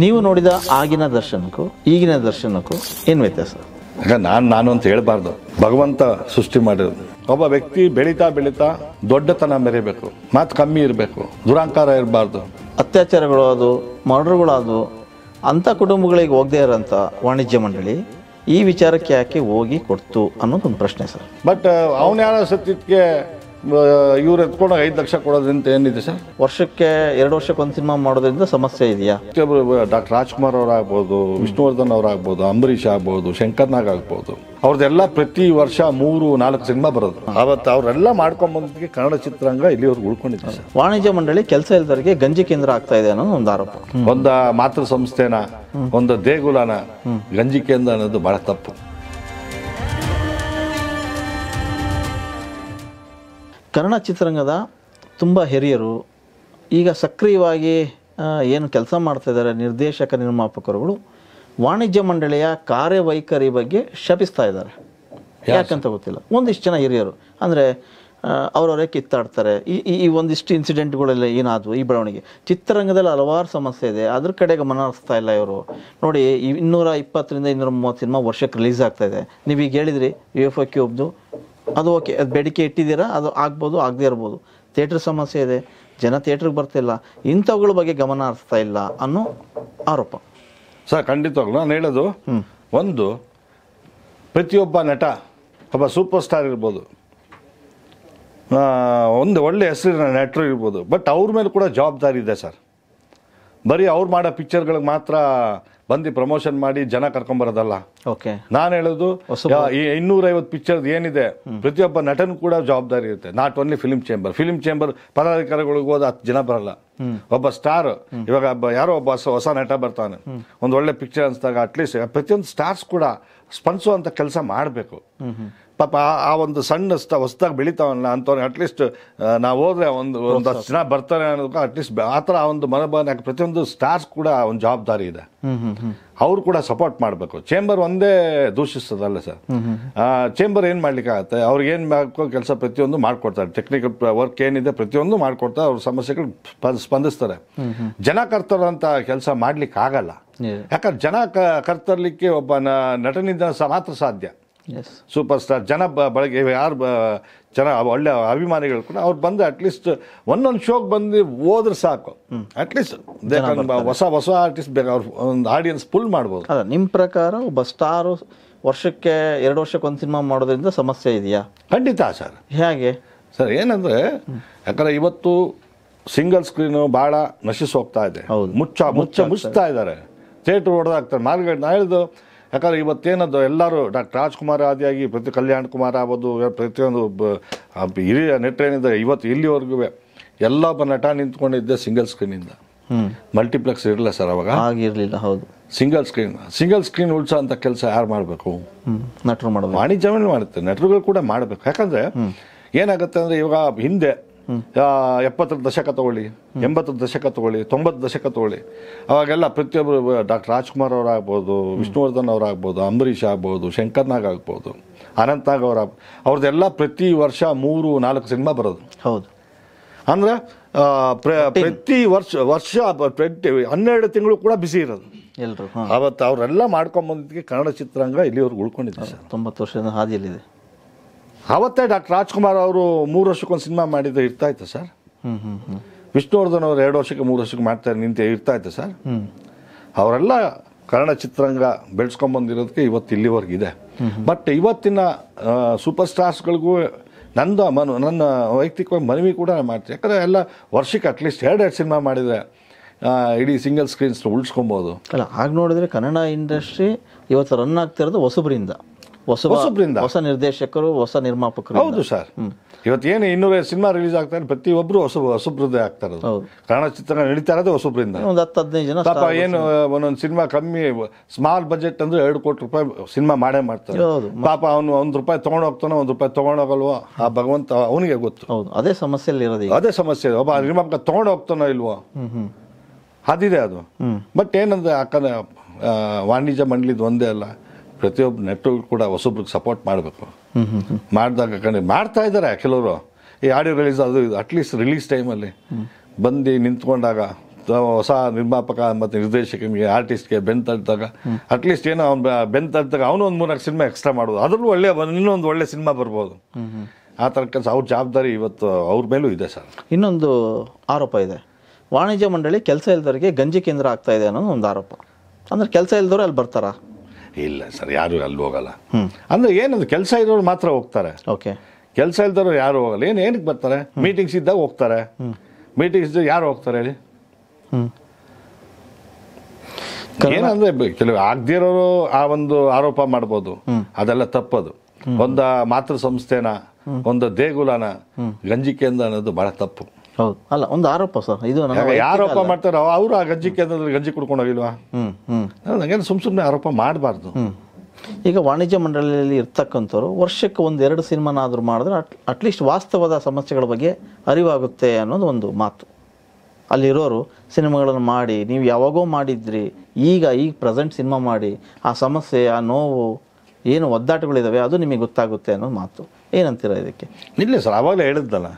ನೀವು ನೋಡಿದ ಆಗಿನ ದರ್ಶನಕ್ಕೂ ಈಗಿನ ದರ್ಶನಕ್ಕೂ ಏನು ವ್ಯತ್ಯಾಸ ನಾನು ನಾನು ಅಂತ ಹೇಳ್ಬಾರ್ದು ಭಗವಂತ ಸೃಷ್ಟಿ ಮಾಡಿರೋದು ಒಬ್ಬ ವ್ಯಕ್ತಿ ಬೆಳೀತಾ ಬೆಳೀತಾ ದೊಡ್ಡತನ ಮೆರಿಬೇಕು ಮಾತು ಕಮ್ಮಿ ಇರಬೇಕು ದುರಾಂಕಾರ ಇರಬಾರ್ದು ಅತ್ಯಾಚಾರಗಳು ಅದು ಮರ್ಡರ್ಗಳಾದವು ಅಂಥ ಕುಟುಂಬಗಳಿಗೆ ಹೋಗದೇ ಇರೋಂಥ ವಾಣಿಜ್ಯ ಮಂಡಳಿ ಈ ವಿಚಾರಕ್ಕೆ ಯಾಕೆ ಹೋಗಿ ಕೊಡ್ತು ಅನ್ನೋದೊಂದು ಒಂದು ಪ್ರಶ್ನೆ ಸರ್ ಬಟ್ ಅವನ ಯಾರೋ ಸತ್ಯಕ್ಕೆ ಇವ್ರು ಎತ್ಕೊಂಡಾಗ ಐದು ಲಕ್ಷ ಕೊಡೋದ್ರಿಂದ ಏನಿದೆ ಸರ್ ವರ್ಷಕ್ಕೆ ಎರಡು ವರ್ಷಕ್ಕೆ ಒಂದು ಸಿನಿಮಾ ಮಾಡೋದ್ರಿಂದ ಸಮಸ್ಯೆ ಇದೆಯಾ ಡಾಕ್ಟರ್ ರಾಜ್ಕುಮಾರ್ ಅವರಾಗ್ಬೋದು ವಿಷ್ಣುವರ್ಧನ್ ಅವರಾಗ್ಬೋದು ಅಂಬರೀಷ್ ಆಗ್ಬೋದು ಶಂಕರ್ ನಾಗ್ ಆಗ್ಬೋದು ಅವ್ರದ್ದೆಲ್ಲ ಪ್ರತಿ ವರ್ಷ ಮೂರು ನಾಲ್ಕು ಸಿನಿಮಾ ಬರೋದು ಅವತ್ತು ಅವರೆಲ್ಲ ಮಾಡ್ಕೊಂಬಂದಿದ್ದಕ್ಕೆ ಕನ್ನಡ ಚಿತ್ರರಂಗ ಇಲ್ಲಿವರೆಗೂ ಉಳ್ಕೊಂಡಿದ್ದಾರೆ ವಾಣಿಜ್ಯ ಮಂಡಳಿ ಕೆಲಸ ಇಲ್ಲದವರಿಗೆ ಗಂಜಿ ಕೇಂದ್ರ ಆಗ್ತಾ ಇದೆ ಅನ್ನೋ ಒಂದು ಆರೋಪ ಒಂದು ಮಾತೃ ಸಂಸ್ಥೆನ ಒಂದು ದೇಗುಲನ ಗಂಜಿ ಕೇಂದ್ರ ಅನ್ನೋದು ಬಹಳ ತಪ್ಪು ಕನ್ನಡ ಚಿತ್ರರಂಗದ ತುಂಬ ಹಿರಿಯರು ಈಗ ಸಕ್ರಿಯವಾಗಿ ಏನು ಕೆಲಸ ಮಾಡ್ತಾಯಿದ್ದಾರೆ ನಿರ್ದೇಶಕ ನಿರ್ಮಾಪಕರುಗಳು ವಾಣಿಜ್ಯ ಮಂಡಳಿಯ ಕಾರ್ಯವೈಖರಿ ಬಗ್ಗೆ ಶಪಿಸ್ತಾ ಇದ್ದಾರೆ ಯಾಕಂತ ಗೊತ್ತಿಲ್ಲ ಒಂದಿಷ್ಟು ಜನ ಹಿರಿಯರು ಅಂದರೆ ಅವರವರೇ ಕಿತ್ತಾಡ್ತಾರೆ ಈ ಈ ಒಂದಿಷ್ಟು ಇನ್ಸಿಡೆಂಟ್ಗಳೆಲ್ಲ ಏನಾದವು ಈ ಬೆಳವಣಿಗೆ ಚಿತ್ರರಂಗದಲ್ಲಿ ಹಲವಾರು ಸಮಸ್ಯೆ ಇದೆ ಅದ್ರ ಕಡೆ ಗಮನ ಹರಿಸ್ತಾ ಇಲ್ಲ ಇವರು ನೋಡಿ ಇನ್ನೂರ ಇಪ್ಪತ್ತರಿಂದ ಇನ್ನೂರ ಮೂವತ್ತು ಸಿನಿಮಾ ವರ್ಷಕ್ಕೆ ರಿಲೀಸ್ ಆಗ್ತಾಯಿದೆ ನೀವೀಗ ಹೇಳಿದ್ರಿ ಯು ಎಫ್ ಕ್ಯೂಬ್ದು ಅದು ಓಕೆ ಅದು ಬೇಡಿಕೆ ಇಟ್ಟಿದ್ದೀರಾ ಅದು ಆಗ್ಬೋದು ಆಗದೇ ಇರ್ಬೋದು ಥಿಯೇಟ್ರ್ ಸಮಸ್ಯೆ ಇದೆ ಜನ ಥಿಯೇಟ್ರಿಗೆ ಬರ್ತಿಲ್ಲ ಇಂಥವುಗಳ ಬಗ್ಗೆ ಗಮನ ಹರಿಸ್ತಾ ಇಲ್ಲ ಅನ್ನೋ ಆರೋಪ ಸರ್ ಖಂಡಿತವಾಗ್ಲು ನಾನು ಹೇಳೋದು ಒಂದು ಪ್ರತಿಯೊಬ್ಬ ನಟ ಒಬ್ಬ ಸೂಪರ್ ಸ್ಟಾರ್ ಇರ್ಬೋದು ಒಂದು ಒಳ್ಳೆ ಹೆಸರಿನ ನಟರು ಇರ್ಬೋದು ಬಟ್ ಅವ್ರ ಮೇಲೆ ಕೂಡ ಜವಾಬ್ದಾರಿ ಇದೆ ಸರ್ ಬರೀ ಅವ್ರು ಮಾಡೋ ಪಿಕ್ಚರ್ಗಳಿಗೆ ಮಾತ್ರ ಬಂದು ಪ್ರಮೋಷನ್ ಮಾಡಿ ಜನ ಕರ್ಕೊಂಬರೋದಲ್ಲ ಓಕೆ ನಾನು ಹೇಳೋದು ಈ ಇನ್ನೂರೈವತ್ತು ಪಿಕ್ಚರ್ ಏನಿದೆ ಪ್ರತಿಯೊಬ್ಬ ನಟನ್ ಕೂಡ ಜವಾಬ್ದಾರಿ ಇರುತ್ತೆ not only film chamber film chamber ಪದಾಧಿಕಾರಿಗಳಿಗೆ ಹೋದ ಹತ್ತು ಜನ ಬರಲ್ಲ ಒಬ್ಬ ಸ್ಟಾರ್ ಇವಾಗ ಯಾರೋ ಒಬ್ಬ ಹೊಸ ನಟ ಬರ್ತಾನೆ ಒಂದು ಒಳ್ಳೆ ಪಿಕ್ಚರ್ ಅನ್ಸ್ದಾಗ ಅಟ್ಲೀಸ್ಟ್ ಪ್ರತಿಯೊಂದು ಸ್ಟಾರ್ಸ್ ಕೂಡ ಅಂತ ಕೆಲಸ ಮಾಡಬೇಕು ಪಾಪ ಆ ಒಂದು ಸಣ್ಣ ಸ್ಟ ಹೊಸ್ದಾಗಿ ಬೆಳಿತಾವಲ್ಲ ಅಂತವ್ರೆ ಅಟ್ಲೀಸ್ಟ್ ನಾವು ಹೋದ್ರೆ ಒಂದು ಒಂದು ಹತ್ತು ಜನ ಬರ್ತಾರೆ ಅನ್ನೋದಕ್ಕೆ ಅಟ್ಲೀಸ್ಟ್ ಆ ಥರ ಆ ಒಂದು ಮನೋಭಾವನೆ ಪ್ರತಿಯೊಂದು ಸ್ಟಾರ್ಸ್ ಕೂಡ ಒಂದು ಜವಾಬ್ದಾರಿ ಇದೆ ಅವ್ರು ಕೂಡ ಸಪೋರ್ಟ್ ಮಾಡಬೇಕು ಚೇಂಬರ್ ಒಂದೇ ದೂಷಿಸ್ತದಲ್ಲ ಸರ್ ಚೇಂಬರ್ ಏನು ಆಗುತ್ತೆ ಅವ್ರಿಗೆ ಏನು ಮಾಡ್ಕೋ ಕೆಲಸ ಪ್ರತಿಯೊಂದು ಮಾಡಿಕೊಡ್ತಾರೆ ಟೆಕ್ನಿಕಲ್ ವರ್ಕ್ ಏನಿದೆ ಪ್ರತಿಯೊಂದು ಮಾಡಿಕೊಡ್ತಾರೆ ಅವ್ರ ಸಮಸ್ಯೆಗಳು ಸ್ಪಂದಿಸ್ತಾರೆ ಜನ ಕರ್ತರಂತ ಕೆಲಸ ಮಾಡಲಿಕ್ಕೆ ಆಗಲ್ಲ ಯಾಕಂದ್ರೆ ಜನ ಕರ್ತರ್ಲಿಕ್ಕೆ ಒಬ್ಬ ನಟನಿಂದ ಮಾತ್ರ ಸಾಧ್ಯ ಸೂಪರ್ ಸ್ಟಾರ್ ಜನ ಬಳಗೆ ಯಾರು ಜನ ಒಳ್ಳೆ ಅಭಿಮಾನಿಗಳು ಕೂಡ ಅವ್ರು ಬಂದು ಅಟ್ಲೀಸ್ಟ್ ಒಂದೊಂದು ಶೋಗೆ ಬಂದು ಹೋದ್ರೆ ಸಾಕು ಅಟ್ಲೀಸ್ಟ್ ಹೊಸ ಹೊಸ ಆರ್ಟಿಸ್ಟ್ ಬೇಕು ಅವ್ರು ಒಂದು ಆಡಿಯನ್ಸ್ ಫುಲ್ ಮಾಡ್ಬೋದು ಅದ ನಿಮ್ಮ ಪ್ರಕಾರ ಒಬ್ಬ ಸ್ಟಾರು ವರ್ಷಕ್ಕೆ ಎರಡು ವರ್ಷಕ್ಕೆ ಒಂದು ಸಿನಿಮಾ ಮಾಡೋದ್ರಿಂದ ಸಮಸ್ಯೆ ಇದೆಯಾ ಖಂಡಿತ ಸರ್ ಹೇಗೆ ಸರ್ ಏನಂದರೆ ಯಾಕಂದ್ರೆ ಇವತ್ತು ಸಿಂಗಲ್ ಸ್ಕ್ರೀನು ಭಾಳ ನಶಿಸಿ ಹೋಗ್ತಾ ಇದೆ ಮುಚ್ಚ ಮುಚ್ಚ ಮುಚ್ತಾ ಇದ್ದಾರೆ ಥಿಯೇಟ್ರ್ ಹೊಡೆದಾಗ್ತಾರೆ ಮಾರ್ಗ ನಾ ಯಾಕಂದರೆ ಇವತ್ತೇನದು ಎಲ್ಲರೂ ಡಾಕ್ಟರ್ ರಾಜ್ಕುಮಾರ್ ಆದಿಯಾಗಿ ಪ್ರತಿ ಕಲ್ಯಾಣ್ ಕುಮಾರ್ ಆಗೋದು ಪ್ರತಿಯೊಂದು ಹಿರಿಯ ನಟರೇನಿದೆ ಇವತ್ತು ಇಲ್ಲಿವರೆಗೂ ಎಲ್ಲ ಒಬ್ಬ ನಟ ನಿಂತ್ಕೊಂಡಿದ್ದೆ ಸಿಂಗಲ್ ಸ್ಕ್ರೀನಿಂದ ಮಲ್ಟಿಪ್ಲೆಕ್ಸ್ ಇರಲಿಲ್ಲ ಸರ್ ಅವಾಗ ಆಗಿರಲಿಲ್ಲ ಹೌದು ಸಿಂಗಲ್ ಸ್ಕ್ರೀನ್ ಸಿಂಗಲ್ ಸ್ಕ್ರೀನ್ ಉಳ್ಸೋ ಅಂತ ಕೆಲಸ ಯಾರು ಮಾಡಬೇಕು ನಟರು ಮಾಡೋದು ವಾಣಿಜ್ಯವೇ ಮಾಡುತ್ತೆ ನಟರುಗಳು ಕೂಡ ಮಾಡಬೇಕು ಯಾಕಂದರೆ ಏನಾಗುತ್ತೆ ಅಂದರೆ ಇವಾಗ ಹಿಂದೆ ಎಪ್ಪತ್ತರ ದಶಕ ತಗೊಳ್ಳಿ ಎಂಬತ್ತರ ದಶಕ ತಗೊಳ್ಳಿ ತೊಂಬತ್ತು ದಶಕ ತಗೊಳ್ಳಿ ಅವಾಗೆಲ್ಲ ಪ್ರತಿಯೊಬ್ಬರು ಡಾಕ್ಟರ್ ರಾಜ್ಕುಮಾರ್ ಅವರಾಗ್ಬೋದು ವಿಷ್ಣುವರ್ಧನ್ ಅವರಾಗ್ಬೋದು ಅಂಬರೀಷ್ ಆಗ್ಬೋದು ನಾಗ್ ಆಗ್ಬೋದು ಅನಂತ್ನಾಗ್ ಅವರ ಅವ್ರದ್ದೆಲ್ಲ ಪ್ರತಿ ವರ್ಷ ಮೂರು ನಾಲ್ಕು ಸಿನಿಮಾ ಬರೋದು ಹೌದು ಅಂದ್ರೆ ಪ್ರತಿ ವರ್ಷ ವರ್ಷ ಟ್ವೆಂಟಿ ಹನ್ನೆರಡು ತಿಂಗಳು ಕೂಡ ಬಿಸಿ ಇರೋದು ಎಲ್ಲರೂ ಅವತ್ತು ಅವರೆಲ್ಲ ಮಾಡ್ಕೊಂಬಂದಿದ್ದಕ್ಕೆ ಕನ್ನಡ ಚಿತ್ರಾಂಗ ಇಲ್ಲಿವರೆಗೂ ಉಳ್ಕೊಂಡಿದ್ದಾರೆ ತೊಂಬತ್ತು ವರ್ಷದ ಹಾದಿಯಲ್ಲಿದೆ ಅವತ್ತೇ ಡಾಕ್ಟರ್ ರಾಜ್ಕುಮಾರ್ ಅವರು ಮೂರು ವರ್ಷಕ್ಕೊಂದು ಸಿನಿಮಾ ಮಾಡಿದ್ರೆ ಇರ್ತಾ ಇತ್ತು ಸರ್ ವಿಷ್ಣುವರ್ಧನ್ ಅವರು ಎರಡು ವರ್ಷಕ್ಕೆ ಮೂರು ವರ್ಷಕ್ಕೆ ಮಾಡ್ತಾರೆ ನಿಂತೆ ಇರ್ತಾ ಇತ್ತು ಸರ್ ಅವರೆಲ್ಲ ಕನ್ನಡ ಚಿತ್ರರಂಗ ಬೆಳೆಸ್ಕೊಂಬಂದಿರೋದಕ್ಕೆ ಇವತ್ತು ಇಲ್ಲಿವರೆಗಿದೆ ಇದೆ ಬಟ್ ಇವತ್ತಿನ ಸೂಪರ್ ಸ್ಟಾರ್ಸ್ಗಳಿಗೂ ನಂದು ಮನು ನನ್ನ ವೈಯಕ್ತಿಕವಾಗಿ ಮನವಿ ಕೂಡ ಮಾಡ್ತೀನಿ ಯಾಕಂದರೆ ಎಲ್ಲ ವರ್ಷಕ್ಕೆ ಅಟ್ಲೀಸ್ಟ್ ಎರಡು ಎರಡು ಸಿನಿಮಾ ಮಾಡಿದರೆ ಇಡೀ ಸಿಂಗಲ್ ಸ್ಕ್ರೀನ್ಸ್ನ ಉಳಿಸ್ಕೊಬೋದು ಅಲ್ಲ ಹಾಗೆ ನೋಡಿದ್ರೆ ಕನ್ನಡ ಇಂಡಸ್ಟ್ರಿ ಇವತ್ತು ರನ್ ಆಗ್ತಿರೋದು ಹೊಸಬರಿಂದ ಹೊಸ ಹೊಸಬ್ರಿಂದ ಹೊಸ ನಿರ್ದೇಶಕರು ಹೊಸ ನಿರ್ಮಾಪಕರು ಹೌದು ಸರ್ ಇವತ್ತು ಏನು ಇನ್ನೂರ ಸಿನಿಮಾ ರಿಲೀಸ್ ಆಗ್ತಾರೆ ಪ್ರತಿ ಪ್ರತಿಯೊಬ್ಬರು ಹೊಸ ಹೊಸಬ್ರದ್ದೇ ಆಗ್ತಾರೆ ಕನ್ನಡ ಚಿತ್ರ ನಡೀತಾ ಇರೋದು ಹೊಸಬ್ರಿಂದ ಒಂದು ಹತ್ತು ಹದಿನೈದು ಜನ ಪಾಪ ಏನು ಒಂದೊಂದು ಸಿನಿಮಾ ಕಮ್ಮಿ ಸ್ಮಾಲ್ ಬಜೆಟ್ ಅಂದ್ರೆ ಎರಡು ಕೋಟಿ ರೂಪಾಯಿ ಸಿನಿಮಾ ಮಾಡೇ ಮಾಡ್ತಾರೆ ಪಾಪ ಅವನು ಒಂದು ರೂಪಾಯಿ ತಗೊಂಡು ಹೋಗ್ತಾನೆ ಒಂದು ರೂಪಾಯಿ ತೊಗೊಂಡೋಗಲ್ವೋ ಆ ಭಗವಂತ ಅವನಿಗೆ ಗೊತ್ತು ಹೌದು ಅದೇ ಸಮಸ್ಯೆಯಲ್ಲಿ ಅದೇ ಸಮಸ್ಯೆ ಒಬ್ಬ ನಿರ್ಮಾಪಕ ತಗೊಂಡು ಹೋಗ್ತಾನೋ ಇಲ್ವೋ ಅದಿದೆ ಅದು ಬಟ್ ಏನಂದ್ರೆ ಯಾಕಂದ್ರೆ ವಾಣಿಜ್ಯ ಮಂಡಳಿದ್ ಒಂದೇ ಅಲ್ಲ ಪ್ರತಿಯೊಬ್ಬ ನೆಟ್ವರ್ಕ್ ಕೂಡ ಹೊಸೊಬ್ರಿಗೆ ಸಪೋರ್ಟ್ ಮಾಡಬೇಕು ಮಾಡಿದಾಗ ಕಣೆ ಮಾಡ್ತಾ ಇದ್ದಾರೆ ಕೆಲವರು ಈ ಆಡಿಯೋ ರಿಲೀಸ್ ಅದು ಅಟ್ಲೀಸ್ಟ್ ರಿಲೀಸ್ ಟೈಮಲ್ಲಿ ಬಂದು ನಿಂತ್ಕೊಂಡಾಗ ಹೊಸ ನಿರ್ಮಾಪಕ ಮತ್ತು ನಿರ್ದೇಶಕನಿಗೆ ಆರ್ಟಿಸ್ಟ್ಗೆ ಬೆನ್ ತಟ್ಟಿದಾಗ ಅಟ್ಲೀಸ್ಟ್ ಏನೋ ಅವ್ನು ಬೆನ್ ತಟ್ಟಿದಾಗ ಅವನು ಒಂದು ಮೂರ್ನಾಲ್ಕು ಸಿನಿಮಾ ಎಕ್ಸ್ಟ್ರಾ ಮಾಡೋದು ಅದರಲ್ಲೂ ಒಳ್ಳೆ ಇನ್ನೊಂದು ಒಳ್ಳೆ ಸಿನಿಮಾ ಬರ್ಬೋದು ಆ ಥರ ಕೆಲಸ ಅವ್ರ ಜವಾಬ್ದಾರಿ ಇವತ್ತು ಅವ್ರ ಮೇಲೂ ಇದೆ ಸರ್ ಇನ್ನೊಂದು ಆರೋಪ ಇದೆ ವಾಣಿಜ್ಯ ಮಂಡಳಿ ಕೆಲಸ ಇಲ್ದವರಿಗೆ ಗಂಜಿ ಕೇಂದ್ರ ಆಗ್ತಾ ಇದೆ ಅನ್ನೋದು ಒಂದು ಆರೋಪ ಅಂದರೆ ಕೆಲಸ ಇಲ್ದವ್ರು ಅಲ್ಲಿ ಬರ್ತಾರಾ ಇಲ್ಲ ಸರ್ ಯಾರು ಅಲ್ಲಿ ಹೋಗಲ್ಲ ಅಂದ್ರೆ ಏನಂದ್ರೆ ಕೆಲಸ ಇರೋರು ಮಾತ್ರ ಹೋಗ್ತಾರೆ ಓಕೆ ಕೆಲಸ ಇಲ್ದವ್ರು ಯಾರು ಹೋಗಲ್ಲ ಏನು ಏನಕ್ಕೆ ಬರ್ತಾರೆ ಮೀಟಿಂಗ್ಸ್ ಇದ್ದಾಗ ಹೋಗ್ತಾರೆ ಮೀಟಿಂಗ್ಸ್ ಯಾರು ಹೋಗ್ತಾರೆ ಹೇಳಿ ಏನಂದ್ರೆ ಕೆಲವು ಆಗದೇ ಆ ಒಂದು ಆರೋಪ ಮಾಡ್ಬೋದು ಅದೆಲ್ಲ ತಪ್ಪದು ಒಂದು ಮಾತೃ ಸಂಸ್ಥೆನ ಒಂದು ದೇಗುಲನ ಕೇಂದ್ರ ಅನ್ನೋದು ಬಹಳ ತಪ್ಪು ಹೌದು ಅಲ್ಲ ಒಂದು ಆರೋಪ ಸರ್ ಇದು ಆರೋಪ ಮಾಡ್ತಾರೋ ಅವರು ಆ ಗಂಜಿ ಕೇಂದ್ರದಲ್ಲಿ ಗಂಜಿ ಕುಡ್ಕೊಂಡೋಗಿಲ್ವಾ ಸುಮ್ ಸುಮ್ಮನೆ ಆರೋಪ ಮಾಡಬಾರ್ದು ಈಗ ವಾಣಿಜ್ಯ ಮಂಡಳಿಯಲ್ಲಿ ಇರ್ತಕ್ಕಂಥವ್ರು ವರ್ಷಕ್ಕೆ ಒಂದೆರಡು ಎರಡು ಸಿನಿಮಾನಾದರೂ ಮಾಡಿದ್ರೆ ಅಟ್ ಅಟ್ಲೀಸ್ಟ್ ವಾಸ್ತವದ ಸಮಸ್ಯೆಗಳ ಬಗ್ಗೆ ಅರಿವಾಗುತ್ತೆ ಅನ್ನೋದು ಒಂದು ಮಾತು ಅಲ್ಲಿರೋರು ಸಿನಿಮಾಗಳನ್ನು ಮಾಡಿ ನೀವು ಯಾವಾಗೋ ಮಾಡಿದ್ರಿ ಈಗ ಈಗ ಪ್ರೆಸೆಂಟ್ ಸಿನಿಮಾ ಮಾಡಿ ಆ ಸಮಸ್ಯೆ ಆ ನೋವು ಏನು ಒದ್ದಾಟಗಳಿದಾವೆ ಅದು ನಿಮಗೆ ಗೊತ್ತಾಗುತ್ತೆ ಅನ್ನೋದು ಮಾತು ಏನಂತೀರ ಇದಕ್ಕೆ ಇಲ್ಲ ಸರ್ ಆವಾಗಲೇ ಹೇಳಿದ್ದಲ್ಲ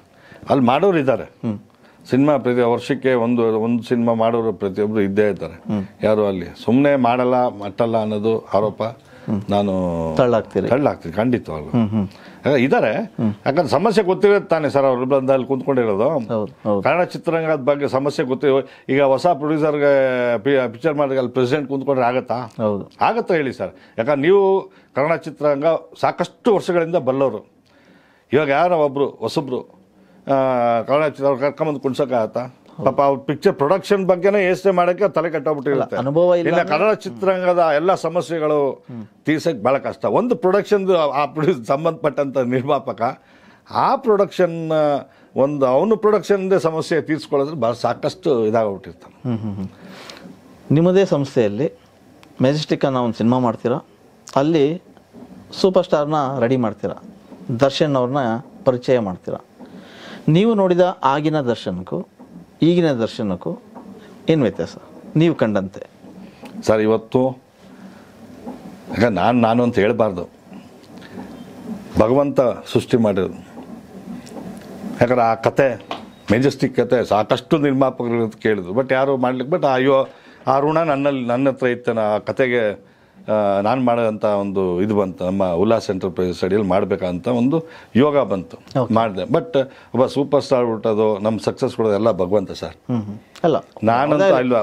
ಅಲ್ಲಿ ಮಾಡೋರು ಇದ್ದಾರೆ ಸಿನಿಮಾ ಪ್ರತಿ ವರ್ಷಕ್ಕೆ ಒಂದು ಒಂದು ಸಿನಿಮಾ ಮಾಡೋರು ಪ್ರತಿಯೊಬ್ಬರು ಇದ್ದೇ ಇದ್ದಾರೆ ಯಾರು ಅಲ್ಲಿ ಸುಮ್ಮನೆ ಮಾಡಲ್ಲ ಮಟ್ಟಲ್ಲ ಅನ್ನೋದು ಆರೋಪ ನಾನು ತಳ್ಳಾಗ್ತೀನಿ ತಳ್ಳಾಗ್ತೀನಿ ಖಂಡಿತವಾಗ್ಲು ಇದ್ದಾರೆ ಯಾಕಂದ್ರೆ ಸಮಸ್ಯೆ ಗೊತ್ತಿರೋದು ತಾನೆ ಸರ್ ಅವ್ರ ಬಂದಲ್ಲಿ ಕುಂತ್ಕೊಂಡಿರೋದು ಕನ್ನಡ ಚಿತ್ರರಂಗದ ಬಗ್ಗೆ ಸಮಸ್ಯೆ ಗೊತ್ತಿರೋ ಈಗ ಹೊಸ ಪ್ರೊಡ್ಯೂಸರ್ಗೆ ಪಿಕ್ಚರ್ ಮಾಡಿದ್ರೆ ಅಲ್ಲಿ ಪ್ರೆಸಿಡೆಂಟ್ ಕುಂತ್ಕೊಂಡ್ರೆ ಆಗತ್ತಾ ಆಗತ್ತಾ ಹೇಳಿ ಸರ್ ಯಾಕಂದ್ರೆ ನೀವು ಕನ್ನಡ ಚಿತ್ರರಂಗ ಸಾಕಷ್ಟು ವರ್ಷಗಳಿಂದ ಬಲ್ಲವರು ಇವಾಗ ಯಾರೋ ಒಬ್ಬರು ಹೊಸಬ್ರು ಅವ್ರು ಕರ್ಕೊಂಬಂದು ಕುಣ್ಸೋಕ್ಕಾಗತ್ತಾ ಪಾಪ ಅವ್ರ ಪಿಕ್ಚರ್ ಪ್ರೊಡಕ್ಷನ್ ಬಗ್ಗೆನೇ ಯೋಚನೆ ಮಾಡೋಕ್ಕೆ ತಲೆ ಕಟ್ಟೋಗ್ಬಿಟ್ಟಿರುತ್ತೆ ಅನುಭವ ಇಲ್ಲ ಕನ್ನಡ ಚಿತ್ರರಂಗದ ಎಲ್ಲ ಸಮಸ್ಯೆಗಳು ತೀರ್ಸಕ್ಕೆ ಭಾಳ ಕಷ್ಟ ಒಂದು ಪ್ರೊಡಕ್ಷನ್ದು ಆ ಪ್ರೊಡ್ಯೂಸ್ ಸಂಬಂಧಪಟ್ಟಂಥ ನಿರ್ಮಾಪಕ ಆ ಪ್ರೊಡಕ್ಷನ್ ಒಂದು ಅವನು ಪ್ರೊಡಕ್ಷನ್ದೇ ಸಮಸ್ಯೆ ತೀರಿಸ್ಕೊಳ್ಳೋದ್ರೆ ಭಾಳ ಸಾಕಷ್ಟು ಇದಾಗ್ಬಿಟ್ಟಿರ್ತಾನೆ ನಿಮ್ಮದೇ ಸಂಸ್ಥೆಯಲ್ಲಿ ಮೆಜೆಸ್ಟಿಕ್ ಅನ್ನೋ ಒಂದು ಸಿನಿಮಾ ಮಾಡ್ತೀರಾ ಅಲ್ಲಿ ಸೂಪರ್ ಸ್ಟಾರ್ನ ರೆಡಿ ಮಾಡ್ತೀರಾ ದರ್ಶನ್ ಅವ್ರನ್ನ ಪರಿಚಯ ಮಾಡ್ತೀರಾ ನೀವು ನೋಡಿದ ಆಗಿನ ದರ್ಶನಕ್ಕೂ ಈಗಿನ ದರ್ಶನಕ್ಕೂ ಏನು ವ್ಯತ್ಯಾಸ ನೀವು ಕಂಡಂತೆ ಸರ್ ಇವತ್ತು ಯಾಕಂದ್ರೆ ನಾನು ನಾನು ಅಂತ ಹೇಳಬಾರ್ದು ಭಗವಂತ ಸೃಷ್ಟಿ ಮಾಡಿರೋದು ಯಾಕಂದ್ರೆ ಆ ಕತೆ ಮೆಜೆಸ್ಟಿಕ್ ಕತೆ ಸಾಕಷ್ಟು ನಿರ್ಮಾಪಕರು ಕೇಳಿದ್ರು ಬಟ್ ಯಾರು ಮಾಡ್ಲಿಕ್ಕೆ ಬಟ್ ಅಯ್ಯೋ ಆ ಋಣ ನನ್ನಲ್ಲಿ ನನ್ನ ಹತ್ರ ಇತ್ತನ ಆ ಕತೆಗೆ ನಾನು ಮಾಡೋಂಥ ಒಂದು ಇದು ಬಂತು ನಮ್ಮ ಉಲ್ಲಾಸ್ ಎಂಟರ್ಪ್ರೈಸಸ್ ಅಡಿಯಲ್ಲಿ ಮಾಡಬೇಕಂತ ಒಂದು ಯೋಗ ಬಂತು ಮಾಡಿದೆ ಬಟ್ ಒಬ್ಬ ಸೂಪರ್ ಸ್ಟಾರ್ ಹುಟ್ಟೋದು ನಮ್ಮ ಸಕ್ಸಸ್ ಕೊಡೋದು ಎಲ್ಲ ಭಗವಂತ ಸರ್ ಅಲ್ಲ ನಾನು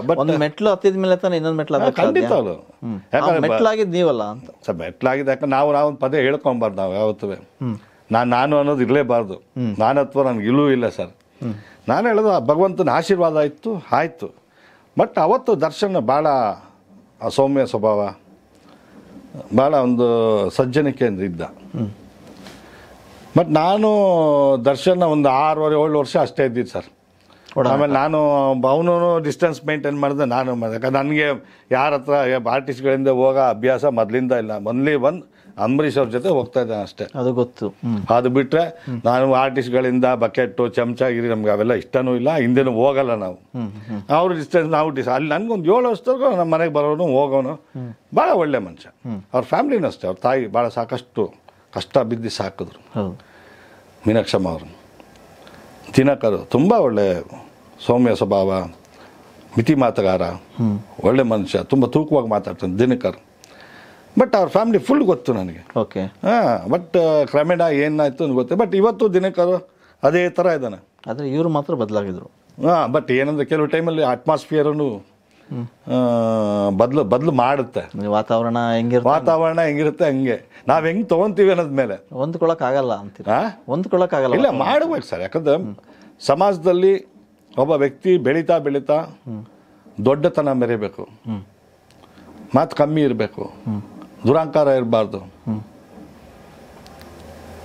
ಬಟ್ ಮೆಟ್ಲು ಹತ್ತಿದ ಮೇಲೆ ತಾನೆ ಇನ್ನೊಂದು ಮೆಟ್ಲು ಖಂಡಿತ ಮೆಟ್ಲಾಗಿದ್ದು ನೀವಲ್ಲ ಅಂತ ಸರ್ ನಾವು ನಾವೊಂದು ಪದೇ ಹೇಳ್ಕೊಂಬಾರ್ದು ನಾವು ಯಾವತ್ತೂ ನಾನು ನಾನು ಅನ್ನೋದು ಇರಲೇಬಾರ್ದು ನಾನು ಅಥವಾ ನನಗೆ ಇಲ್ಲೂ ಇಲ್ಲ ಸರ್ ನಾನು ಹೇಳೋದು ಭಗವಂತನ ಆಶೀರ್ವಾದ ಇತ್ತು ಆಯಿತು ಬಟ್ ಅವತ್ತು ದರ್ಶನ ಭಾಳ ಅಸೌಮ್ಯ ಸ್ವಭಾವ ಭಾಳ ಒಂದು ಸಜ್ಜನಿಕೆ ಅಂದ್ರೆ ಇದ್ದ ಬಟ್ ನಾನು ದರ್ಶನ ಒಂದು ಆರೂವರೆ ಏಳು ವರ್ಷ ಅಷ್ಟೇ ಇದ್ದಿದ್ದು ಸರ್ ಆಮೇಲೆ ನಾನು ಅವನು ಡಿಸ್ಟೆನ್ಸ್ ಮೇಂಟೈನ್ ಮಾಡಿದೆ ನಾನು ಯಾಕಂದ್ರೆ ನನಗೆ ಯಾರ ಹತ್ರ ಆರ್ಟಿಸ್ಟ್ಗಳಿಂದ ಹೋಗೋ ಅಭ್ಯಾಸ ಮೊದಲಿಂದ ಇಲ್ಲ ಮೊದಲೇ ಒಂದು ಅಂಬರೀಷ್ ಅವ್ರ ಜೊತೆ ಹೋಗ್ತಾ ಇದ್ದಾನೆ ಅಷ್ಟೇ ಅದು ಗೊತ್ತು ಅದು ಬಿಟ್ರೆ ನಾನು ಆರ್ಟಿಸ್ಟ್ಗಳಿಂದ ಬಕೆಟ್ ಚಮಚ ಗಿರಿ ನಮ್ಗೆ ಅವೆಲ್ಲ ಇಷ್ಟನೂ ಇಲ್ಲ ಹಿಂದೆನೂ ಹೋಗಲ್ಲ ನಾವು ಅವ್ರ ಡಿಸ್ಟೆನ್ಸ್ ನಾವು ಡಿಸ್ ಅಲ್ಲಿ ನನಗೊಂದು ಏಳು ವರ್ಷದವರೆಗೂ ನಮ್ಮ ಮನೆಗೆ ಬರೋನು ಹೋಗೋನು ಭಾಳ ಒಳ್ಳೆ ಮನುಷ್ಯ ಅವ್ರ ಫ್ಯಾಮಿಲಿನೂ ಅಷ್ಟೇ ಅವ್ರ ತಾಯಿ ಭಾಳ ಸಾಕಷ್ಟು ಕಷ್ಟ ಬಿದ್ದು ಸಾಕಿದ್ರು ಮೀನಾಕ್ಷಮ್ಮ ಅವರು ದಿನಕರು ತುಂಬ ಒಳ್ಳೆ ಸೌಮ್ಯ ಸ್ವಭಾವ ಮಿತಿ ಮಾತುಗಾರ ಒಳ್ಳೆ ಮನುಷ್ಯ ತುಂಬ ತೂಕವಾಗಿ ಮಾತಾಡ್ತಾನೆ ದಿನಕರು ಬಟ್ ಅವ್ರ ಫ್ಯಾಮಿಲಿ ಫುಲ್ ಗೊತ್ತು ನನಗೆ ಓಕೆ ಹಾಂ ಬಟ್ ಕ್ರಮೇಣ ಏನಾಯಿತು ಅಂತ ಗೊತ್ತೆ ಬಟ್ ಇವತ್ತು ದಿನಕ್ಕೆ ಅದೇ ಥರ ಇದ್ದಾನೆ ಆದರೆ ಇವರು ಮಾತ್ರ ಬದಲಾಗಿದ್ರು ಹಾಂ ಬಟ್ ಏನಂದ್ರೆ ಕೆಲವು ಟೈಮಲ್ಲಿ ಅಟ್ಮಾಸ್ಫಿಯರನ್ನು ಬದಲು ಬದಲು ಮಾಡುತ್ತೆ ವಾತಾವರಣ ಹೆಂಗಿರುತ್ತೆ ವಾತಾವರಣ ಹೆಂಗಿರುತ್ತೆ ಹಂಗೆ ನಾವು ಹೆಂಗೆ ತೊಗೊತೀವಿ ಅನ್ನೋದ ಮೇಲೆ ಹೊಂದ್ಕೊಳ್ಳೋಕ್ಕಾಗಲ್ಲ ಅಂತೀರ ಹೊಂದ್ಕೊಳ್ಳೋಕ್ಕಾಗಲ್ಲ ಇಲ್ಲ ಮಾಡ್ಬೇಕು ಸರ್ ಯಾಕಂದ್ರೆ ಸಮಾಜದಲ್ಲಿ ಒಬ್ಬ ವ್ಯಕ್ತಿ ಬೆಳೀತಾ ಬೆಳೀತಾ ದೊಡ್ಡತನ ಮೆರಿಬೇಕು ಮಾತು ಕಮ್ಮಿ ಇರಬೇಕು ದುರಾಂಕಾರ ಇರಬಾರ್ದು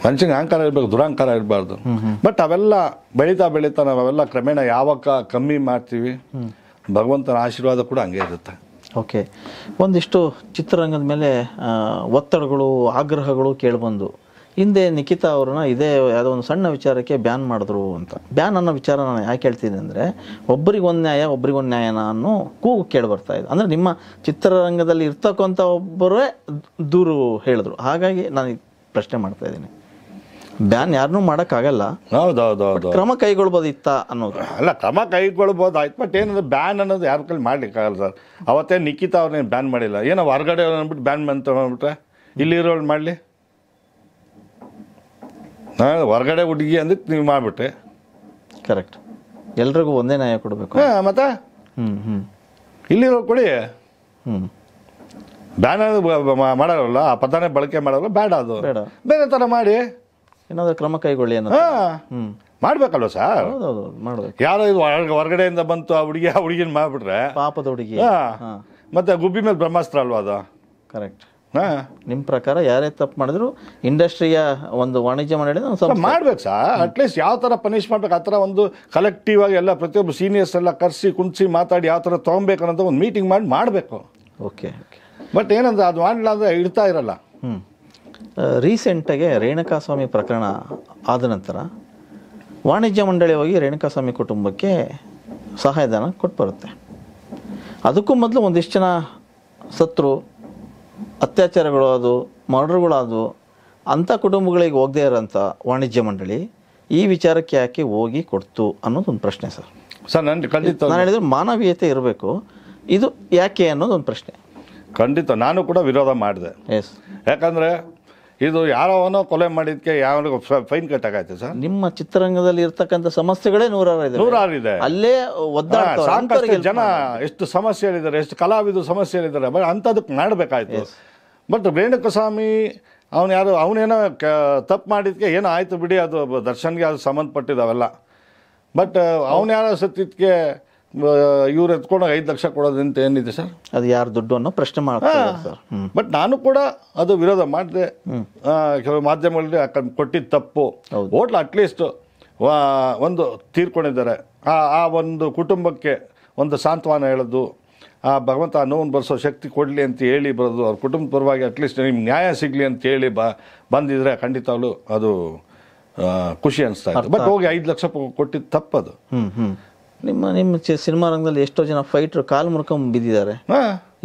ಮನುಷ್ಯನಿಗೆ ಅಹಂಕಾರ ಇರಬೇಕು ದುರಾಂಕಾರ ಇರಬಾರ್ದು ಬಟ್ ಅವೆಲ್ಲ ಬೆಳೀತಾ ಬೆಳೀತಾ ಅವೆಲ್ಲ ಕ್ರಮೇಣ ಯಾವಾಗ ಕಮ್ಮಿ ಮಾಡ್ತೀವಿ ಭಗವಂತನ ಆಶೀರ್ವಾದ ಕೂಡ ಹಂಗೆ ಇರುತ್ತೆ ಓಕೆ ಒಂದಿಷ್ಟು ಚಿತ್ರರಂಗದ ಮೇಲೆ ಒತ್ತಡಗಳು ಆಗ್ರಹಗಳು ಕೇಳಿಬಂದು ಹಿಂದೆ ನಿಖಿತಾ ಅವ್ರನ್ನ ಇದೇ ಯಾವುದೋ ಒಂದು ಸಣ್ಣ ವಿಚಾರಕ್ಕೆ ಬ್ಯಾನ್ ಮಾಡಿದ್ರು ಅಂತ ಬ್ಯಾನ್ ಅನ್ನೋ ವಿಚಾರ ನಾನು ಯಾಕೆ ಹೇಳ್ತೀನಿ ಅಂದರೆ ಒಬ್ಬರಿಗೊಂದು ನ್ಯಾಯ ಒಬ್ಬರಿಗೊಂದು ನ್ಯಾಯನ ಅನ್ನೋ ಕೂಗು ಬರ್ತಾ ಇದೆ ಅಂದರೆ ನಿಮ್ಮ ಚಿತ್ರರಂಗದಲ್ಲಿ ಇರ್ತಕ್ಕಂಥ ಒಬ್ಬರೇ ದೂರು ಹೇಳಿದ್ರು ಹಾಗಾಗಿ ನಾನು ಪ್ರಶ್ನೆ ಮಾಡ್ತಾ ಇದ್ದೀನಿ ಬ್ಯಾನ್ ಯಾರನ್ನೂ ಮಾಡೋಕ್ಕಾಗಲ್ಲ ಹೌದೌದು ಕ್ರಮ ಇತ್ತ ಅನ್ನೋದು ಅಲ್ಲ ಕ್ರಮ ಕೈಗೊಳ್ಬೋದಾಯ್ತು ಬಟ್ ಏನಂದ್ರೆ ಬ್ಯಾನ್ ಅನ್ನೋದು ಯಾರ ಕೈಲಿ ಮಾಡ್ಲಿಕ್ಕಾಗಲ್ಲ ಸರ್ ಅವತ್ತೇ ನಿಖಿತಾ ಅವ್ರನ್ನ ಬ್ಯಾನ್ ಮಾಡಿಲ್ಲ ಏನೋ ಹೊರಗಡೆ ಅಂದ್ಬಿಟ್ಟು ಬ್ಯಾನ್ ಬಂತ ಅಂದ್ಬಿಟ್ರೆ ಇಲ್ಲಿರೋಳು ಮಾಡಲಿ ನಾನು ಹೊರಗಡೆ ಹುಡುಗಿ ಅಂದ್ರೆ ನೀವು ಮಾಡಿಬಿಟ್ರಿ ಕರೆಕ್ಟ್ ಎಲ್ರಿಗೂ ಒಂದೇ ನ್ಯಾಯ ಕೊಡಬೇಕು ಮತ್ತ ಮತ್ತೆ ಹ್ಞೂ ಹ್ಞೂ ಇಲ್ಲಿರೋ ಕೊಡಿ ಹ್ಞೂ ಬ್ಯಾನ್ ಮಾಡಲ್ಲ ಆ ಪದನೇ ಬಳಕೆ ಮಾಡಲ್ಲ ಬೇಡ ಅದು ಬೇರೆ ಥರ ಮಾಡಿ ಏನಾದರೂ ಕ್ರಮ ಕೈಗೊಳ್ಳಿ ಅನ್ನೋ ಹಾಂ ಮಾಡ್ಬೇಕಲ್ವ ಸರ್ ಯಾರೋ ಇದು ಹೊರಗಡೆಯಿಂದ ಬಂತು ಆ ಹುಡುಗಿ ಆ ಹುಡುಗಿನ ಮಾಡ್ಬಿಟ್ರೆ ಪಾಪದ ಹುಡುಗಿ ಮತ್ತೆ ಗುಬ್ಬಿ ಮೇಲೆ ಬ್ರಹ್ಮಾಸ್ತ್ರ ಅಲ್ವಾ ಅದು ಕರೆಕ್ಟ್ ನಿಮ್ಮ ಪ್ರಕಾರ ಯಾರೇ ತಪ್ಪು ಮಾಡಿದ್ರು ಇಂಡಸ್ಟ್ರಿಯ ಒಂದು ವಾಣಿಜ್ಯ ಮಂಡಳಿ ಮಾಡ್ಬೇಕು ಸರ್ ಅಟ್ಲೀಸ್ಟ್ ಯಾವ ಥರ ಪನಿಷ್ ಮಾಡ್ಬೇಕು ಆ ಥರ ಒಂದು ಕಲೆಕ್ಟಿವ್ ಆಗಿ ಎಲ್ಲ ಪ್ರತಿಯೊಬ್ಬರು ಸೀನಿಯರ್ಸ್ ಎಲ್ಲ ಕರೆಸಿ ಕುಣಿಸಿ ಮಾತಾಡಿ ಯಾವ ಥರ ತೊಗೊಬೇಕು ಅನ್ನೋದು ಒಂದು ಮೀಟಿಂಗ್ ಮಾಡಿ ಮಾಡಬೇಕು ಓಕೆ ಬಟ್ ಏನಂದ್ರೆ ಅದು ಮಾಡಲಿಲ್ಲ ಅಂದರೆ ಇಡ್ತಾ ಇರಲ್ಲ ಹ್ಞೂ ರೇಣುಕಾಸ್ವಾಮಿ ಪ್ರಕರಣ ಆದ ನಂತರ ವಾಣಿಜ್ಯ ಮಂಡಳಿ ಹೋಗಿ ರೇಣುಕಾಸ್ವಾಮಿ ಕುಟುಂಬಕ್ಕೆ ಸಹಾಯಧನ ಕೊಟ್ಟು ಬರುತ್ತೆ ಅದಕ್ಕೂ ಮೊದಲು ಒಂದಿಷ್ಟು ಜನ ಸತ್ರು ಅತ್ಯಾಚಾರಗಳು ಅದು ಮರ್ಡ್ರುಗಳಾದವು ಅಂಥ ಕುಟುಂಬಗಳಿಗೆ ಹೋಗದೇ ಇರೋಂಥ ವಾಣಿಜ್ಯ ಮಂಡಳಿ ಈ ವಿಚಾರಕ್ಕೆ ಯಾಕೆ ಹೋಗಿ ಕೊಡ್ತು ಅನ್ನೋದು ಒಂದು ಪ್ರಶ್ನೆ ಸರ್ ಸರ್ ನನ್ನ ಖಂಡಿತ ನಾನು ಹೇಳಿದ್ರೆ ಮಾನವೀಯತೆ ಇರಬೇಕು ಇದು ಯಾಕೆ ಅನ್ನೋದು ಒಂದು ಪ್ರಶ್ನೆ ಖಂಡಿತ ನಾನು ಕೂಡ ವಿರೋಧ ಮಾಡಿದೆ ಎಸ್ ಯಾಕಂದರೆ ಇದು ಯಾರೋನೋ ಕೊಲೆ ಮಾಡಿದ್ಕೆ ಯಾವ ಫೈನ್ ಕಟ್ಟಾಗೈತೆ ಸರ್ ನಿಮ್ಮ ಚಿತ್ರರಂಗದಲ್ಲಿ ಇರ್ತಕ್ಕಂಥ ಸಮಸ್ಯೆಗಳೇ ನೂರಾರು ಇದೆ ನೂರಾರು ಇದೆ ಅಲ್ಲೇ ಸಾಕಷ್ಟು ಜನ ಎಷ್ಟು ಸಮಸ್ಯೆಗಳಿದ್ದಾರೆ ಎಷ್ಟು ಕಲಾವಿದ ಸಮಸ್ಯೆಗಳಿದ್ದಾರೆ ಬಟ್ ಅಂಥದಕ್ಕೆ ಮಾಡಬೇಕಾಯ್ತು ಬಟ್ ರೇಣುಕಸ್ವಾಮಿ ಅವನು ಯಾರು ಅವನೇನೋ ತಪ್ಪು ಮಾಡಿದ್ಕೆ ಏನೋ ಆಯಿತು ಬಿಡಿ ಅದು ದರ್ಶನ್ಗೆ ಅದು ಸಂಬಂಧಪಟ್ಟಿದ್ದಾವೆಲ್ಲ ಬಟ್ ಅವನು ಯಾರೋ ಸತ್ತಿದ್ದಕ್ಕೆ ಇವ್ರು ಎತ್ಕೊಂಡಾಗ ಐದು ಲಕ್ಷ ಕೊಡೋದಂತ ಏನಿದೆ ಸರ್ ಅದು ಯಾರು ದುಡ್ಡು ಅನ್ನೋ ಪ್ರಶ್ನೆ ಮಾಡ್ತಾರೆ ಸರ್ ಬಟ್ ನಾನು ಕೂಡ ಅದು ವಿರೋಧ ಮಾಡಿದೆ ಕೆಲವು ಮಾಧ್ಯಮಗಳಲ್ಲಿ ಕೊಟ್ಟಿದ್ದ ತಪ್ಪು ಹೋಟ್ಲ್ ಅಟ್ಲೀಸ್ಟ್ ಒಂದು ತೀರ್ಕೊಂಡಿದ್ದಾರೆ ಆ ಆ ಒಂದು ಕುಟುಂಬಕ್ಕೆ ಒಂದು ಸಾಂತ್ವನ ಹೇಳೋದು ಆ ಭಗವಂತ ನೋವನ್ನು ಬರೆಸೋ ಶಕ್ತಿ ಕೊಡಲಿ ಅಂತ ಹೇಳಿ ಬರೋದು ಅವ್ರ ಕುಟುಂಬದ ಪರವಾಗಿ ಅಟ್ಲೀಸ್ಟ್ ನಿಮ್ಗೆ ನ್ಯಾಯ ಸಿಗಲಿ ಅಂತ ಹೇಳಿ ಬ ಬಂದಿದ್ರೆ ಖಂಡಿತವಾಗ್ಲೂ ಅದು ಖುಷಿ ಅನಿಸ್ತಾ ಇದೆ ಬಟ್ ಹೋಗಿ ಐದು ಲಕ್ಷ ಕೊಟ್ಟಿದ್ದು ತಪ್ಪದು ನಿಮ್ಮ ನಿಮ್ಮ ಸಿನಿಮಾ ರಂಗದಲ್ಲಿ ಎಷ್ಟೋ ಜನ ಫೈಟ್ರು ಕಾಲು ಮುರ್ಕೊಂಡು ಬಿದ್ದಿದ್ದಾರೆ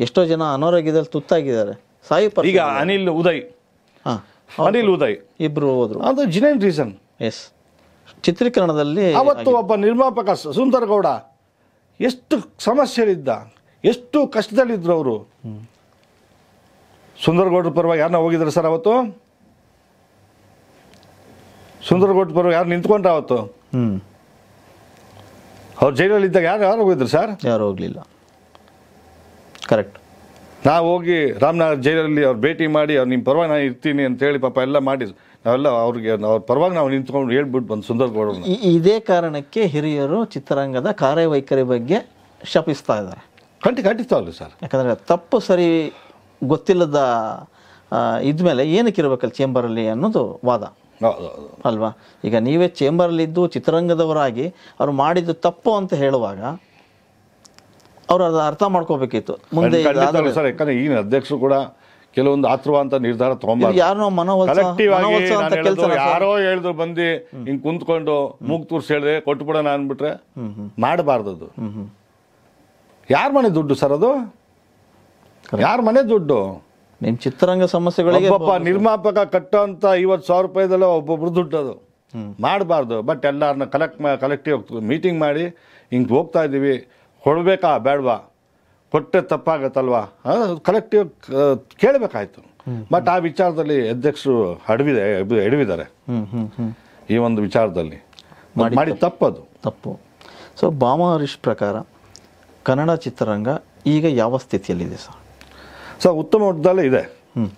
ಎಷ್ಟೋ ಜನ ಅನಾರೋಗ್ಯದಲ್ಲಿ ತುತ್ತಾಗಿದ್ದಾರೆ ಸಾಯಿ ಈಗ ಅನಿಲ್ ಉದಯ್ ಹಾ ಅನಿಲ್ ಉದಯ್ ಇಬ್ರು ಹೋದ್ರು ಅದು ಜಿನೇನ್ ರೀಸನ್ ಎಸ್ ಚಿತ್ರೀಕರಣದಲ್ಲಿ ಅವತ್ತು ಒಬ್ಬ ನಿರ್ಮಾಪಕ ಸುಂದರ್ ಗೌಡ ಎಷ್ಟು ಸಮಸ್ಯೆಯಲ್ಲಿದ್ದ ಎಷ್ಟು ಕಷ್ಟದಲ್ಲಿದ್ದರು ಅವರು ಸುಂದರಗೌಡ್ರ ಪರವಾಗಿ ಯಾರನ್ನ ಹೋಗಿದ್ರು ಸರ್ ಅವತ್ತು ಸುಂದರಗೌಡ್ರ ಪರವಾಗಿ ಯಾರು ನಿಂತ್ಕೊಂಡ್ರೆ ಅವತ್ತು ಹ್ಮ್ ಅವ್ರು ಜೈಲಲ್ಲಿ ಇದ್ದಾಗ ಯಾರು ಯಾರು ಹೋಗಿದ್ರು ಸರ್ ಯಾರು ಹೋಗಲಿಲ್ಲ ಕರೆಕ್ಟ್ ನಾವು ಹೋಗಿ ರಾಮನಗರ ಜೈಲಲ್ಲಿ ಅವ್ರು ಭೇಟಿ ಮಾಡಿ ಅವ್ರು ನಿಮ್ಮ ಪರವಾಗಿ ನಾನು ಇರ್ತೀನಿ ಅಂತ ಹೇಳಿ ಪಾಪ ಎಲ್ಲ ಮಾಡಿ ನಾವೆಲ್ಲ ಅವ್ರಿಗೆ ಅವ್ರ ಪರವಾಗಿ ನಾವು ನಿಂತ್ಕೊಂಡು ಹೇಳ್ಬಿಟ್ಟು ಬಂದು ಸುಂದರಗೌಡ ಇದೇ ಕಾರಣಕ್ಕೆ ಹಿರಿಯರು ಚಿತ್ರರಂಗದ ಕಾರ್ಯವೈಖರಿ ಬಗ್ಗೆ ಶಪಿಸ್ತಾ ಇದ್ದಾರೆ ಖಂಡಿತ ಖಂಡಿತವಲ್ಲ ಸರ್ ಯಾಕಂದರೆ ತಪ್ಪು ಸರಿ ಗೊತ್ತಿಲ್ಲದ ಇದ್ಮೇಲೆ ಏನಕ್ಕೆ ಇರಬೇಕಲ್ಲ ಚೇಂಬರಲ್ಲಿ ಅನ್ನೋದು ವಾದ ಅಲ್ವಾ ಈಗ ನೀವೇ ಚೇಂಬರ್ ಅಲ್ಲಿ ಇದ್ದು ಚಿತ್ರರಂಗದವರಾಗಿ ಅವ್ರು ಮಾಡಿದ್ದು ತಪ್ಪು ಅಂತ ಹೇಳುವಾಗ ಅವರು ಅದು ಅರ್ಥ ಮಾಡ್ಕೋಬೇಕಿತ್ತು ಮುಂದೆ ಸರ್ ಯಾಕಂದ್ರೆ ಈ ಅಧ್ಯಕ್ಷರು ಕೂಡ ಕೆಲವೊಂದು ಅಂತ ನಿರ್ಧಾರ ತಗೊಂಡ್ಬಾರ್ದು ಯಾರೋ ಹೇಳಿದ್ರು ಬಂದು ಹಿಂಗ್ ಕುಂತ್ಕೊಂಡು ಮೂಗ್ ತೋರ್ಸಿ ಹೇಳಿದೆ ಕೊಟ್ಬಿಡೋಣ ಅಂದ್ಬಿಟ್ರೆ ಮಾಡಬಾರ್ದದು ಯಾರ ಮನೆ ದುಡ್ಡು ಸರ್ ಅದು ಯಾರ ಮನೆ ದುಡ್ಡು ನಿಮ್ಮ ಚಿತ್ರರಂಗ ಸಮಸ್ಯೆಗಳಿಗೆ ಒಬ್ಬ ನಿರ್ಮಾಪಕ ಕಟ್ಟೋಂಥ ಐವತ್ತು ಸಾವಿರ ರೂಪಾಯಿದಲ್ಲ ಒಬ್ಬೊಬ್ರು ಅದು ಮಾಡಬಾರ್ದು ಬಟ್ ಎಲ್ಲಾರನ್ನ ಕಲೆಕ್ಟ್ ಕಲೆಕ್ಟಿವ್ ಹೋಗ್ತೀವಿ ಮೀಟಿಂಗ್ ಮಾಡಿ ಹಿಂಗೆ ಹೋಗ್ತಾ ಇದ್ದೀವಿ ಕೊಡಬೇಕಾ ಬೇಡವಾ ಕೊಟ್ಟರೆ ತಪ್ಪಾಗತ್ತಲ್ವಾ ಕಲೆಕ್ಟಿವ್ ಕೇಳಬೇಕಾಯ್ತು ಬಟ್ ಆ ವಿಚಾರದಲ್ಲಿ ಅಧ್ಯಕ್ಷರು ಹಡವಿದೆ ಎಡವಿದ್ದಾರೆ ಈ ಒಂದು ವಿಚಾರದಲ್ಲಿ ಮಾಡಿ ತಪ್ಪದು ತಪ್ಪು ಸೊ ಬಾಮಹರೀಶ್ ಪ್ರಕಾರ ಕನ್ನಡ ಚಿತ್ರರಂಗ ಈಗ ಯಾವ ಸ್ಥಿತಿಯಲ್ಲಿದೆ ಸರ್ ಸೊ ಉತ್ತಮ ಮಟ್ಟದಲ್ಲೇ ಇದೆ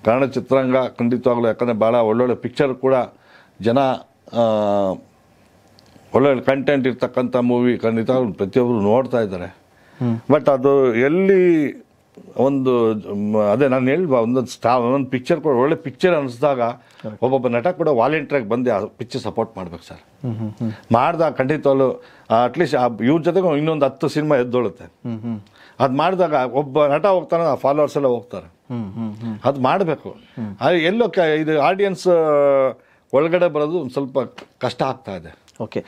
ಕನ್ನಡ ಚಿತ್ರರಂಗ ಖಂಡಿತವಾಗಲು ಯಾಕಂದರೆ ಭಾಳ ಒಳ್ಳೊಳ್ಳೆ ಪಿಕ್ಚರ್ ಕೂಡ ಜನ ಒಳ್ಳೊಳ್ಳೆ ಕಂಟೆಂಟ್ ಇರ್ತಕ್ಕಂಥ ಮೂವಿ ಖಂಡಿತವಾಗ್ಲೂ ಪ್ರತಿಯೊಬ್ಬರು ನೋಡ್ತಾ ಇದ್ದಾರೆ ಬಟ್ ಅದು ಎಲ್ಲಿ ಒಂದು ಅದೇ ನಾನು ಹೇಳುವ ಒಂದೊಂದು ಸ್ಟಾ ಒಂದೊಂದು ಪಿಕ್ಚರ್ ಕೂಡ ಒಳ್ಳೆ ಪಿಕ್ಚರ್ ಅನಿಸಿದಾಗ ಒಬ್ಬೊಬ್ಬ ನಟ ಕೂಡ ವಾಲಂಟಿಯರ್ಗೆ ಬಂದು ಆ ಪಿಕ್ಚರ್ ಸಪೋರ್ಟ್ ಮಾಡ್ಬೇಕು ಸರ್ ಮಾಡ್ದಾಗ ಖಂಡಿತವಾಗ್ಲೂ ಅಟ್ಲೀಸ್ಟ್ ಆ ಇವ್ರ ಜೊತೆಗೂ ಇನ್ನೊಂದು ಹತ್ತು ಸಿನಿಮಾ ಎದ್ದೊಳುತ್ತೆ ಅದು ಮಾಡಿದಾಗ ಒಬ್ಬ ನಟ ಹೋಗ್ತಾನೆ ಫಾಲೋವರ್ಸ್ ಎಲ್ಲ ಹೋಗ್ತಾರೆ ಅದು ಮಾಡಬೇಕು ಎಲ್ಲೋ ಇದು ಆಡಿಯನ್ಸ್ ಒಳಗಡೆ ಬರೋದು ಒಂದು ಸ್ವಲ್ಪ ಕಷ್ಟ ಆಗ್ತಾ ಇದೆ ಓಕೆ